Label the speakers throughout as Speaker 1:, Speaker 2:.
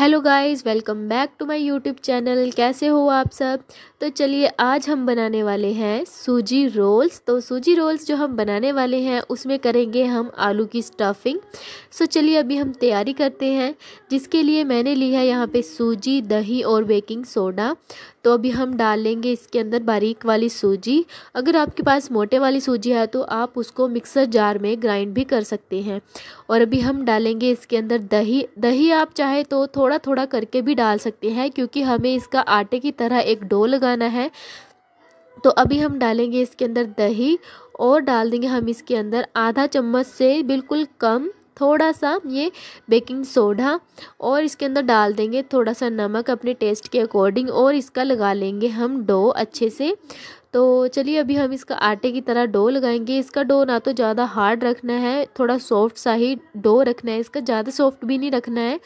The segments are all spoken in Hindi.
Speaker 1: hello guys welcome back to my YouTube channel कैसे हो आप सब तो चलिए आज हम बनाने वाले हैं सूजी रोल्स तो सूजी रोल्स जो हम बनाने वाले हैं उसमें करेंगे हम आलू की स्टफिंग सो चलिए अभी हम तैयारी करते हैं जिसके लिए मैंने ली है यहाँ पे सूजी दही और बेकिंग सोडा तो अभी हम डालेंगे इसके अंदर बारीक वाली सूजी अगर आपके पास मोटे वाली सूजी है तो आप उसको मिक्सर जार में ग्राइंड भी कर सकते हैं और अभी हम डालेंगे इसके अंदर दही दही आप चाहे तो थोड़ा थोड़ा थोड़ा करके भी डाल सकते हैं क्योंकि हमें इसका आटे की तरह एक डो लगाना है तो अभी हम डालेंगे इसके अंदर दही और डाल देंगे हम इसके अंदर आधा चम्मच से बिल्कुल कम थोड़ा सा ये बेकिंग सोडा और इसके अंदर डाल देंगे थोड़ा सा नमक अपने टेस्ट के अकॉर्डिंग और इसका लगा लेंगे हम डो अच्छे से तो चलिए अभी हम इसका आटे की तरह डो लगाएंगे इसका डो ना तो ज़्यादा हार्ड रखना है थोड़ा सॉफ्ट सा ही डो रखना है इसका ज़्यादा सॉफ्ट भी नहीं रखना है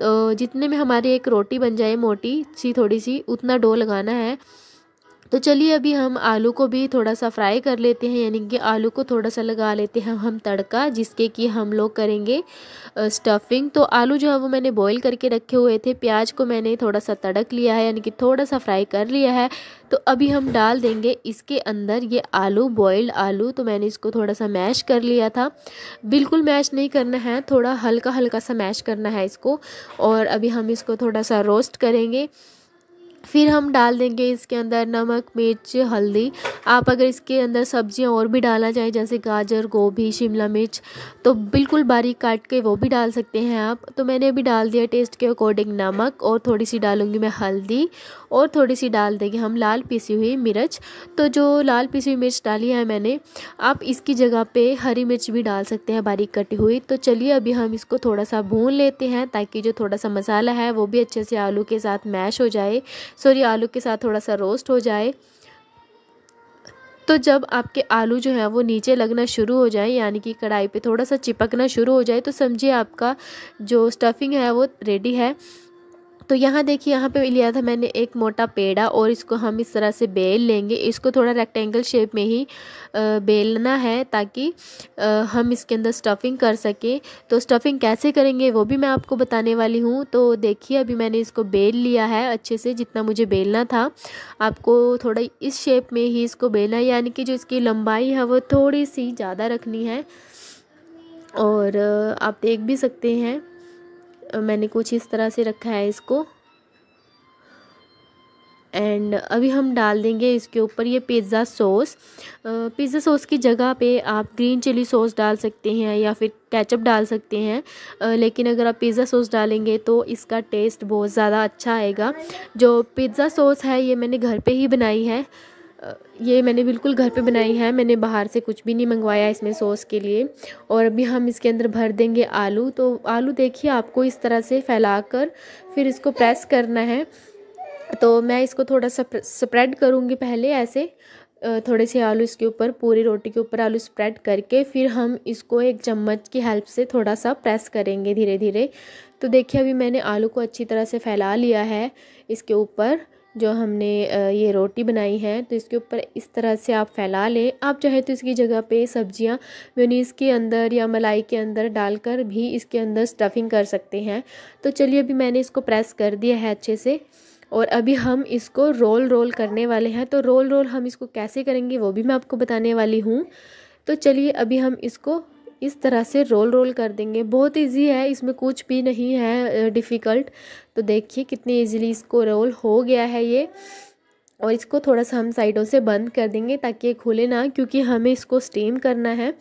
Speaker 1: तो जितने में हमारी एक रोटी बन जाए मोटी सी थोड़ी सी उतना डो लगाना है तो चलिए अभी हम आलू को भी थोड़ा सा फ्राई कर लेते हैं यानी कि आलू को थोड़ा सा लगा लेते हैं हम तड़का जिसके कि हम लोग करेंगे स्टफिंग तो आलू जो है वो मैंने बॉईल करके रखे हुए थे प्याज को मैंने थोड़ा सा तड़क लिया है यानी कि थोड़ा सा फ्राई कर लिया है तो अभी हम डाल देंगे इसके अंदर ये आलू बॉयल्ड आलू तो मैंने इसको थोड़ा सा मैश कर लिया था बिल्कुल मैश नहीं करना है थोड़ा हल्का हल्का सा मैश करना है इसको और अभी हम इसको थोड़ा सा रोस्ट करेंगे फिर हम डाल देंगे इसके अंदर नमक मिर्च हल्दी आप अगर इसके अंदर सब्जियां और भी डालना चाहें जैसे गाजर गोभी शिमला मिर्च तो बिल्कुल बारीक काट के वो भी डाल सकते हैं आप तो मैंने अभी डाल दिया टेस्ट के अकॉर्डिंग नमक और थोड़ी सी डालूंगी मैं हल्दी और थोड़ी सी डाल देंगे हम लाल पीसी हुई मिर्च तो जो लाल पीसी हुई मिर्च डाली है मैंने आप इसकी जगह पर हरी मिर्च भी डाल सकते हैं बारीक कटी हुई तो चलिए अभी हम इसको थोड़ा सा भून लेते हैं ताकि जो थोड़ा सा मसाला है वो भी अच्छे से आलू के साथ मैश हो जाए सॉरी आलू के साथ थोड़ा सा रोस्ट हो जाए तो जब आपके आलू जो है वो नीचे लगना शुरू हो जाए यानी कि कढ़ाई पे थोड़ा सा चिपकना शुरू हो जाए तो समझिए आपका जो स्टफिंग है वो रेडी है तो यहाँ देखिए यहाँ पे लिया था मैंने एक मोटा पेड़ा और इसको हम इस तरह से बेल लेंगे इसको थोड़ा रेक्टेंगल शेप में ही बेलना है ताकि हम इसके अंदर स्टफिंग कर सकें तो स्टफिंग कैसे करेंगे वो भी मैं आपको बताने वाली हूँ तो देखिए अभी मैंने इसको बेल लिया है अच्छे से जितना मुझे बेलना था आपको थोड़ा इस शेप में ही इसको बेलना है यानी कि जो इसकी लंबाई है वो थोड़ी सी ज़्यादा रखनी है और आप देख भी सकते हैं मैंने कुछ इस तरह से रखा है इसको एंड अभी हम डाल देंगे इसके ऊपर ये पिज़्ज़ा सॉस पिज़्ज़ा सॉस की जगह पे आप ग्रीन चिली सॉस डाल सकते हैं या फिर केचप डाल सकते हैं लेकिन अगर आप पिज़्ज़ा सॉस डालेंगे तो इसका टेस्ट बहुत ज़्यादा अच्छा आएगा जो पिज़्ज़ा सॉस है ये मैंने घर पे ही बनाई है ये मैंने बिल्कुल घर पे बनाई है मैंने बाहर से कुछ भी नहीं मंगवाया इसमें सॉस के लिए और अभी हम इसके अंदर भर देंगे आलू तो आलू देखिए आपको इस तरह से फैला कर फिर इसको प्रेस करना है तो मैं इसको थोड़ा सा स्प्रेड करूँगी पहले ऐसे थोड़े से आलू इसके ऊपर पूरी रोटी के ऊपर आलू स्प्रेड करके फिर हम इसको एक चम्मच की हेल्प से थोड़ा सा प्रेस करेंगे धीरे धीरे तो देखिए अभी मैंने आलू को अच्छी तरह से फैला लिया है इसके ऊपर जो हमने ये रोटी बनाई है तो इसके ऊपर इस तरह से आप फैला लें आप चाहे तो इसकी जगह पे सब्जियां यानी के अंदर या मलाई के अंदर डालकर भी इसके अंदर स्टफिंग कर सकते हैं तो चलिए अभी मैंने इसको प्रेस कर दिया है अच्छे से और अभी हम इसको रोल रोल करने वाले हैं तो रोल रोल हम इसको कैसे करेंगे वो भी मैं आपको बताने वाली हूँ तो चलिए अभी हम इसको इस तरह से रोल रोल कर देंगे बहुत इजी है इसमें कुछ भी नहीं है डिफ़िकल्ट तो देखिए कितने इजीली इसको रोल हो गया है ये और इसको थोड़ा सा हम साइडों से बंद कर देंगे ताकि ये खुले ना क्योंकि हमें इसको स्टीम करना है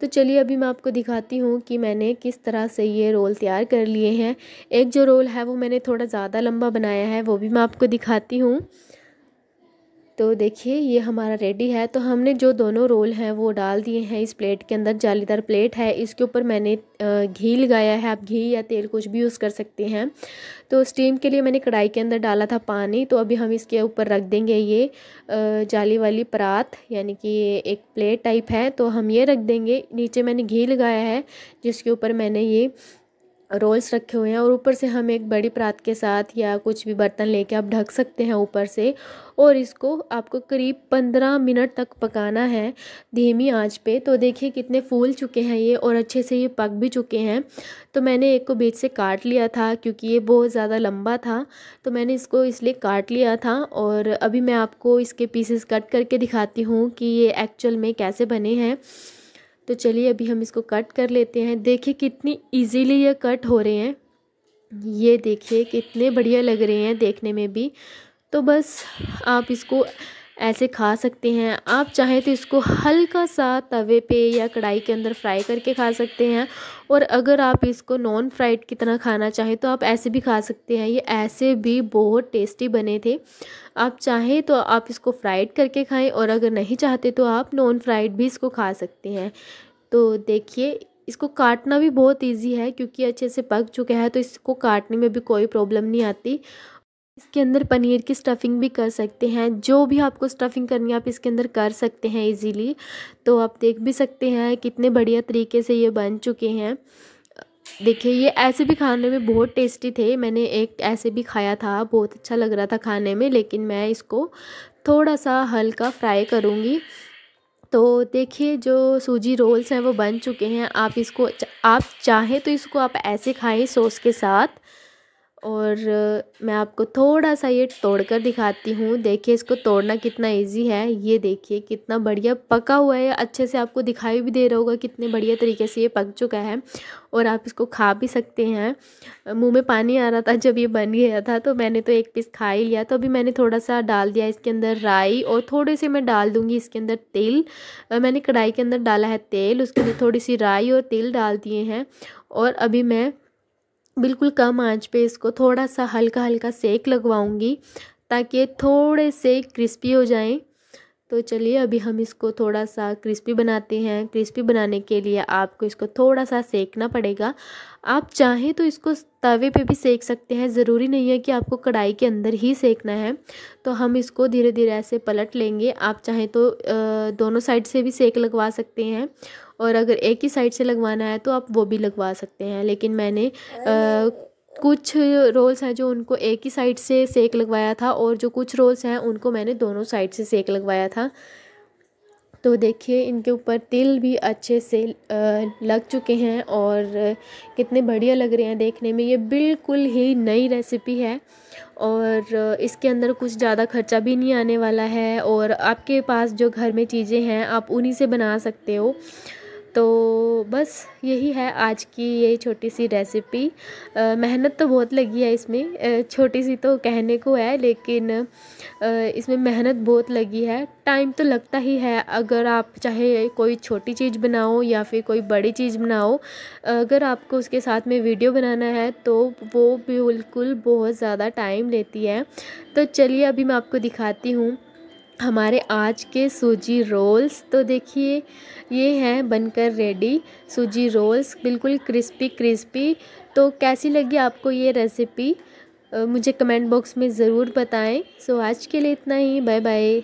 Speaker 1: तो चलिए अभी मैं आपको दिखाती हूँ कि मैंने किस तरह से ये रोल तैयार कर लिए हैं एक जो रोल है वो मैंने थोड़ा ज़्यादा लंबा बनाया है वो भी मैं आपको दिखाती हूँ तो देखिए ये हमारा रेडी है तो हमने जो दोनों रोल हैं वो डाल दिए हैं इस प्लेट के अंदर जालीदार प्लेट है इसके ऊपर मैंने घी लगाया है आप घी या तेल कुछ भी यूज़ कर सकते हैं तो स्टीम के लिए मैंने कढ़ाई के अंदर डाला था पानी तो अभी हम इसके ऊपर रख देंगे ये जाली वाली परात यानी कि ये एक प्लेट टाइप है तो हम ये रख देंगे नीचे मैंने घी लगाया है जिसके ऊपर मैंने ये रोल्स रखे हुए हैं और ऊपर से हम एक बड़ी प्रात के साथ या कुछ भी बर्तन लेके आप ढक सकते हैं ऊपर से और इसको आपको करीब पंद्रह मिनट तक पकाना है धीमी आंच पे तो देखिए कितने फूल चुके हैं ये और अच्छे से ये पक भी चुके हैं तो मैंने एक को बीच से काट लिया था क्योंकि ये बहुत ज़्यादा लंबा था तो मैंने इसको इसलिए काट लिया था और अभी मैं आपको इसके पीसेस कट करके दिखाती हूँ कि ये एक्चुअल में कैसे बने हैं तो चलिए अभी हम इसको कट कर लेते हैं देखिए कितनी इजीली ये कट हो रहे हैं ये देखिए कितने बढ़िया लग रहे हैं देखने में भी तो बस आप इसको ऐसे खा सकते हैं आप चाहें तो इसको हल्का सा तवे पे या कढ़ाई के अंदर फ्राई करके खा सकते हैं और अगर आप इसको नॉन फ्राइड की तरह खाना चाहें तो आप ऐसे भी खा सकते हैं ये ऐसे भी बहुत टेस्टी बने थे आप चाहें तो आप इसको फ्राइड करके खाएं और अगर नहीं चाहते तो आप नॉन फ्राइड भी इसको खा सकते हैं तो देखिए इसको काटना भी बहुत ईजी है क्योंकि अच्छे से पक चुका है तो इसको काटने में भी कोई प्रॉब्लम नहीं आती इसके अंदर पनीर की स्टफ़िंग भी कर सकते हैं जो भी आपको स्टफ़िंग करनी है आप इसके अंदर कर सकते हैं इजीली तो आप देख भी सकते हैं कितने बढ़िया तरीके से ये बन चुके हैं देखिए ये ऐसे भी खाने में बहुत टेस्टी थे मैंने एक ऐसे भी खाया था बहुत अच्छा लग रहा था खाने में लेकिन मैं इसको थोड़ा सा हल्का फ्राई करूँगी तो देखिए जो सूजी रोल्स हैं वो बन चुके हैं आप इसको आप चाहें तो इसको आप ऐसे खाएँ सॉस के साथ और मैं आपको थोड़ा सा ये तोड़ कर दिखाती हूँ देखिए इसको तोड़ना कितना इजी है ये देखिए कितना बढ़िया पका हुआ है अच्छे से आपको दिखाई भी दे रहा होगा कितने बढ़िया तरीके से ये पक चुका है और आप इसको खा भी सकते हैं मुंह में पानी आ रहा था जब ये बन गया था तो मैंने तो एक पीस खा ही लिया तो अभी मैंने थोड़ा सा डाल दिया इसके अंदर राई और थोड़े से मैं डाल दूँगी इसके अंदर तेल मैंने कढ़ाई के अंदर डाला है तेल उसके अंदर थोड़ी सी राई और तेल डाल दिए हैं और अभी मैं बिल्कुल कम आंच पे इसको थोड़ा सा हल्का हल्का सेक लगवाऊंगी ताकि थोड़े से क्रिस्पी हो जाएं तो चलिए अभी हम इसको थोड़ा सा क्रिस्पी बनाते हैं क्रिस्पी बनाने के लिए आपको इसको थोड़ा सा सेकना पड़ेगा आप चाहें तो इसको तवे पे भी सेक सकते हैं ज़रूरी नहीं है कि आपको कढ़ाई के अंदर ही सेकना है तो हम इसको धीरे धीरे ऐसे पलट लेंगे आप चाहें तो दोनों साइड से भी सेक लगवा सकते हैं और अगर एक ही साइड से लगवाना है तो आप वो भी लगवा सकते हैं लेकिन मैंने आ, कुछ रोल्स हैं जो उनको एक ही साइड से सेक लगवाया था और जो कुछ रोल्स हैं उनको मैंने दोनों साइड से सेक लगवाया था तो देखिए इनके ऊपर तिल भी अच्छे से लग चुके हैं और कितने बढ़िया लग रहे हैं देखने में ये बिल्कुल ही नई रेसिपी है और इसके अंदर कुछ ज़्यादा खर्चा भी नहीं आने वाला है और आपके पास जो घर में चीज़ें हैं आप उन्हीं से बना सकते हो तो बस यही है आज की ये छोटी सी रेसिपी मेहनत तो बहुत लगी है इसमें छोटी सी तो कहने को है लेकिन इसमें मेहनत बहुत लगी है टाइम तो लगता ही है अगर आप चाहे कोई छोटी चीज़ बनाओ या फिर कोई बड़ी चीज़ बनाओ अगर आपको उसके साथ में वीडियो बनाना है तो वो बिल्कुल बहुत ज़्यादा टाइम लेती है तो चलिए अभी मैं आपको दिखाती हूँ हमारे आज के सूजी रोल्स तो देखिए ये हैं बनकर रेडी सूजी रोल्स बिल्कुल क्रिस्पी क्रिस्पी तो कैसी लगी आपको ये रेसिपी मुझे कमेंट बॉक्स में ज़रूर बताएं सो आज के लिए इतना ही बाय बाय